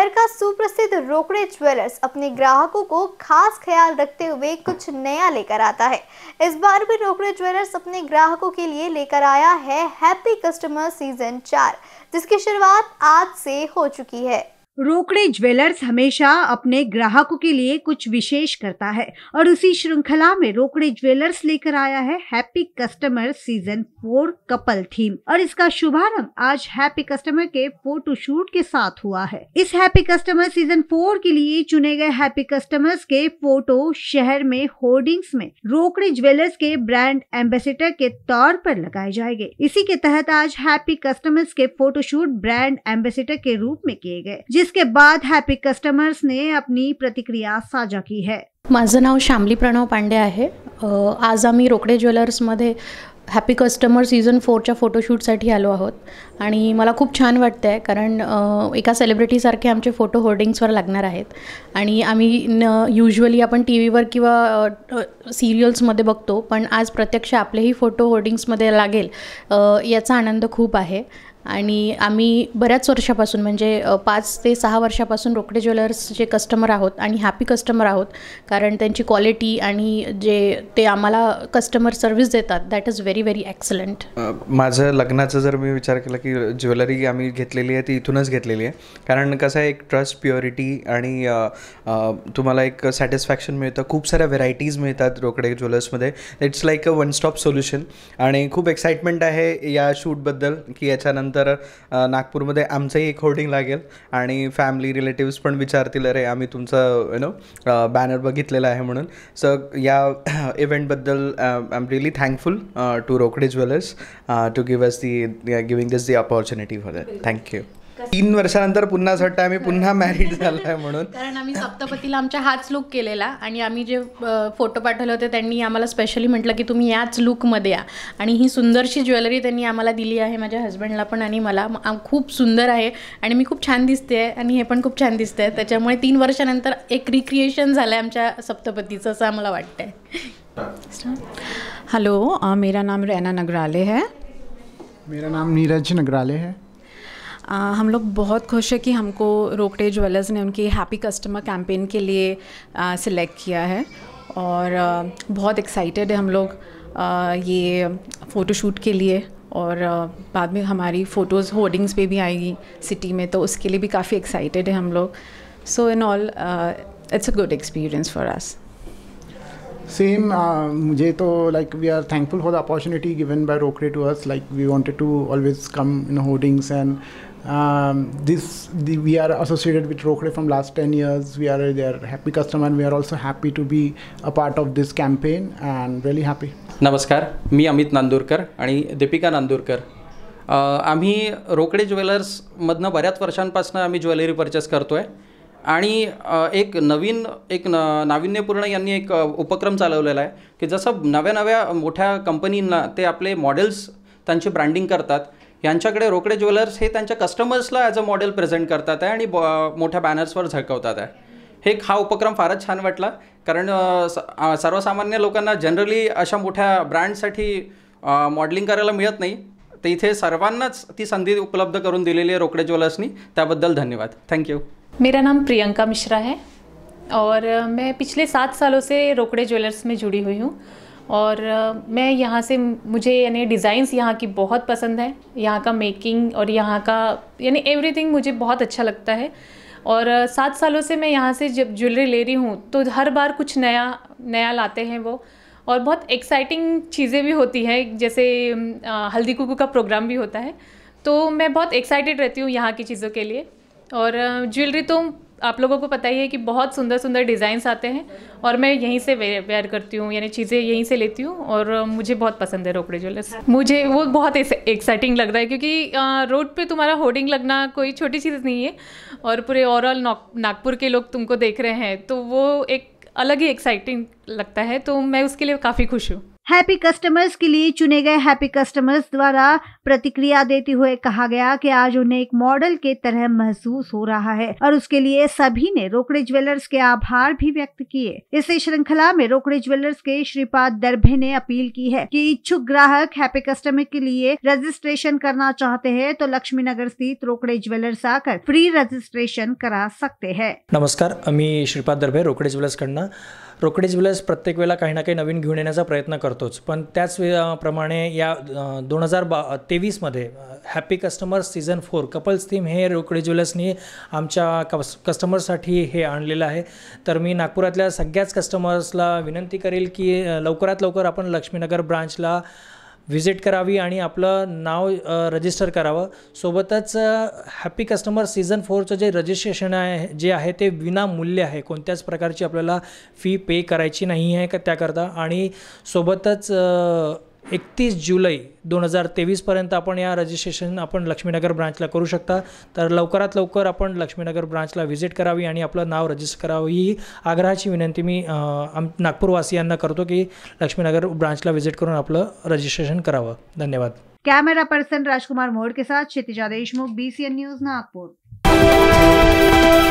शहर का सुप्रसिद्ध रोकड़े ज्वेलर्स अपने ग्राहकों को खास ख्याल रखते हुए कुछ नया लेकर आता है इस बार भी रोकड़े ज्वेलर्स अपने ग्राहकों के लिए लेकर आया है हैप्पी कस्टमर सीजन चार जिसकी शुरुआत आज से हो चुकी है रोकड़े ज्वेलर्स हमेशा अपने ग्राहकों के लिए कुछ विशेष करता है और उसी श्रृंखला में रोकड़े ज्वेलर्स लेकर आया है happy customer season four couple theme और इसका शुभारंभ आज हैप्पी कस्टमर के फोटो शूट के साथ हुआ है इस हैप्पी कस्टमर सीजन फोर के लिए चुने गए हैप्पी कस्टमर्स के फोटो शहर में होर्डिंग्स में रोकड़े ज्वेलर्स के ब्रांड एम्बेसिडर के तौर पर लगाए जाएंगे इसी के तहत आज हैप्पी कस्टमर्स के फोटोशूट ब्रांड एम्बेसिडर के रूप में किए गए जिस जिसके बाद हैप्पी कस्टमर्स ने अपनी प्रतिक्रिया साझा की है माझं नाव श्यामली प्रणव पांडे आहे आज आम्ही रोकडे ज्वेलर्समध्ये हॅपी कस्टमर सीझन फोरच्या फोटोशूटसाठी आलो आहोत आणि मला खूप छान वाटतं आहे कारण एका सेलिब्रिटीसारखे आमचे फोटो होर्डिंग्सवर लागणार आहेत आणि आम्ही न युजली आपण टी व्हीवर किंवा सिरियल्समध्ये बघतो पण आज प्रत्यक्ष आपलेही फोटो होर्डिंग्समध्ये लागेल याचा आनंद खूप आहे आणि आम्ही बऱ्याच वर्षापासून म्हणजे पाच ते सहा वर्षापासून रोकडे ज्वेलर्सचे कस्टमर आहोत आणि हॅपी कस्टमर आहोत कारण त्यांची क्वालिटी आणि जे ते आम्हाला कस्टमर सर्व्हिस देतात that is very very excellent माझं लग्नाचं जर मी विचार केला की ज्वेलरी आम्ही घेतलेली आहे ती इथूनच घेतलेली आहे कारण कसं आहे एक ट्रस्ट प्युअरिटी आणि तुम्हाला एक सॅटिस्फॅक्शन मिळतं खूप साऱ्या व्हेरायटीज मिळतात रोकडे ज्वेलर्समध्ये it's like a one stop solution आणि खूप एक्साइटमेंट आहे या शूटबद्दल की याच्यानंतर त्यानंतर नागपूरमध्ये आमचंही एक होर्डिंग लागेल आणि फॅमिली रिलेटिव्स पण विचारतील अरे आम्ही तुमचं यु नो बॅनर बघितलेलं आहे म्हणून सो या इव्हेंटबद्दल I am really thankful to Rokade jewellers to give us the giving this the opportunity for that thank you तीन वर्षानंतर पुन्हा असं वाटतं आम्ही पुन्हा मॅरिड झालो आहे म्हणून कारण आम्ही सप्तपतीला आमच्या हाच लुक केलेला आणि आम्ही जे फोटो पाठवले होते त्यांनी आम्हाला स्पेशली म्हटलं की तुम्ही याच लुकमध्ये या आणि ही सुंदरशी ज्वेलरी त्यांनी आम्हाला दिली आहे माझ्या हस्बंडला पण आणि मला खूप सुंदर आहे आणि मी खूप छान दिसते आहे आणि हे पण खूप छान दिसते आहे त्याच्यामुळे तीन वर्षानंतर एक रिक्रिएशन झालं आहे आमच्या सप्तपतीचं असं आम्हाला वाटतंय हॅलो मेरा नाम रैना नगराले है मेरा नाम नीरज नगराले है आ, हम लोग बहुत खुश है कि हमको रोकटे ज्वेलर्स ने उनकी हैप्पी कस्टमर कैंपेन के लिए सिलेक्ट किया है और आ, बहुत एक्साइटेड है हम लोग आ, ये फ़ोटोशूट के लिए और बाद में हमारी फ़ोटोज़ होर्डिंग्स पे भी आएगी सिटी में तो उसके लिए भी काफ़ी एक्साइटेड है हम लोग so in all it's a good experience for us same मुझे तो like we are thankful for the opportunity given by Rokade to us like we wanted to always come in hoardings and Um, this the, we are associated with Rokde from last 10 years. We are their happy customer and we are also happy to be a part of this campaign and really happy. नमस्कार मी अमित नांदूरकर आणि दीपिका नांदूरकर आम्ही रोकडे ज्वेलर्समधनं बऱ्याच वर्षांपासून आम्ही jewellery purchase करतो आहे आणि एक नवीन एक न नाविन्यपूर्ण यांनी एक उपक्रम चालवलेला आहे की जसं नव्या नव्या मोठ्या कंपनींना ते आपले मॉडेल्स त्यांची ब्रँडिंग करतात यांच्याकडे रोकडे ज्वेलर्स हे त्यांच्या कस्टमर्सला ॲज अ मॉडेल प्रेझेंट करतात आहे आणि ब मोठ्या बॅनर्सवर झळकवतात आहे हे हा उपक्रम फारच छान वाटला कारण सर्वसामान्य लोकांना जनरली अशा मोठ्या ब्रँडसाठी मॉडेलिंग करायला मिळत नाही तर इथे सर्वांनाच ती संधी उपलब्ध करून दिलेली आहे रोकडे ज्वेलर्सनी त्याबद्दल धन्यवाद थँक्यू मेरा नाम प्रियंका मिश्रा है और मैं पिछले सात सालों से रोकड़े ज्वेलर्स में जुड़ी हुई हूँ और मैं यहाँ से मुझे यानी डिज़ाइंस यहाँ की बहुत पसंद है यहाँ का मेकिंग और यहाँ का यानी एवरीथिंग मुझे बहुत अच्छा लगता है और सात सालों से मैं यहाँ से जब ज्वेलरी ले रही हूँ तो हर बार कुछ नया नया लाते हैं वो और बहुत एक्साइटिंग चीज़ें भी होती हैं जैसे हल्दी कुकू का प्रोग्राम भी होता है तो मैं बहुत एक्साइटेड रहती हूँ यहाँ की चीज़ों के लिए और ज्वेलरी तो आप लोगों को पता ही है कि बहुत सुंदर सुंदर डिज़ाइंस आते हैं और मैं यहीं से वेयर करती हूँ यानी चीज़ें यहीं से लेती हूँ और मुझे बहुत पसंद है रोकड़े ज्वेलर्स मुझे वो बहुत एक्साइटिंग लग रहा है क्योंकि रोड पे तुम्हारा होर्डिंग लगना कोई छोटी चीज़ नहीं है और पूरे ओवरऑल नागपुर के लोग तुमको देख रहे हैं तो वो एक अलग ही एक्साइटिंग लगता है तो मैं उसके लिए काफ़ी खुश हूँ हैप्पी कस्टमर्स के लिए चुने गए हैप्पी कस्टमर्स द्वारा प्रतिक्रिया देते हुए कहा गया कि आज उन्हें एक मॉडल के तरह महसूस हो रहा है और उसके लिए सभी ने रोकड़े ज्वेलर्स के आभार भी व्यक्त किए इस श्रृंखला में रोकड़े ज्वेलर्स के श्रीपाद दरभे ने अपील की है कि इच्छुक ग्राहक हैप्पी कस्टमर के लिए रजिस्ट्रेशन करना चाहते हैं तो लक्ष्मी नगर स्थित रोकड़े ज्वेलर्स आकर फ्री रजिस्ट्रेशन करा सकते हैं नमस्कार अमी श्रीपाद दरभे रोकड़े ज्वेलर्स करना रोकडे बिलर्स प्रत्येक वेळेला काही ना काही नवीन घेऊन येण्याचा प्रयत्न करतोच पण त्याच प्रमाणे या दोन हजार बा तेवीसमध्ये happy customers season four couples theme हे रोकडे ज्वेलर्सनी आमच्या कस कस्टमर्ससाठी हे आणलेलं आहे तर मी नागपुरातल्या सगळ्याच कस्टमर्सला विनंती करेल की लवकरात लवकर आपण लक्ष्मीनगर ब्रांचला व्हिजिट करावी आणि आपलं नाव रजिस्टर करावं सोबतच हॅपी कस्टमर सीझन फोरचं जे रजिस्ट्रेशन आहे जे आहे ते विनामूल्य आहे कोणत्याच प्रकारची आपल्याला फी पे करायची नाही आहे का त्याकरता आणि सोबतच एकतीस जुलै दोन हजार तेवीसपर्यंत आपण या रजिस्ट्रेशन आपण लक्ष्मीनगर ब्रांचला करू शकता तर लवकरात लवकर आपण लक्ष्मीनगर ब्रांचला व्हिजिट करावी आणि आपलं नाव रजिस्टर करावी ही आग्रहाची विनंती मी आम नागपूरवासियांना करतो की लक्ष्मीनगर ब्रांचला व्हिजिट करून आपलं रजिस्ट्रेशन करावं धन्यवाद कॅमेरा पर्सन राजकुमार मोड़ के साथ क्षितिजा देशमुख एन न्यूज नागपूर